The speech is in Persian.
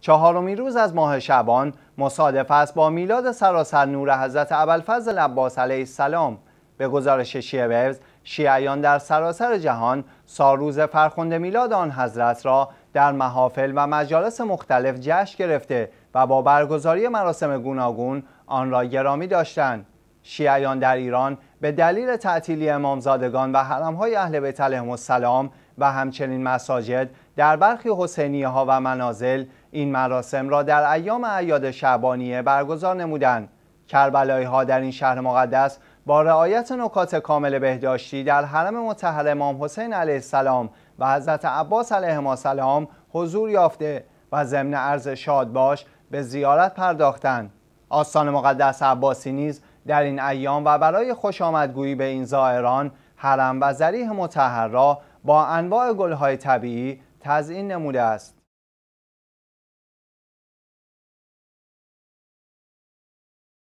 چهارمین روز از ماه شبان مصادف است با میلاد سراسر نور حضرت ابوالفضل عباس علیه السلام به گزارش شیعه شیعیان در سراسر جهان ساروز فرخنده میلاد آن حضرت را در محافل و مجالس مختلف جشن گرفته و با برگزاری مراسم گوناگون آن را گرامی داشتند شیعیان در ایران به دلیل تعطیلی امامزادگان و حرمهای اهل بیت علیهم السلام و همچنین مساجد در برخی حسینیه ها و منازل این مراسم را در ایام عیاد شعبانیه برگزار نمودند کربلایی ها در این شهر مقدس با رعایت نکات کامل بهداشتی در حرم متحر امام حسین علیه السلام و حضرت عباس علیه السلام حضور یافته و ضمن عرض شاد باش به زیارت پرداختند آستان مقدس عباسی نیز در این ایام و برای خوش آمدگویی به این زائران حرم و زریح متحر را با انواع گلهای طبیعی تزئین نموده است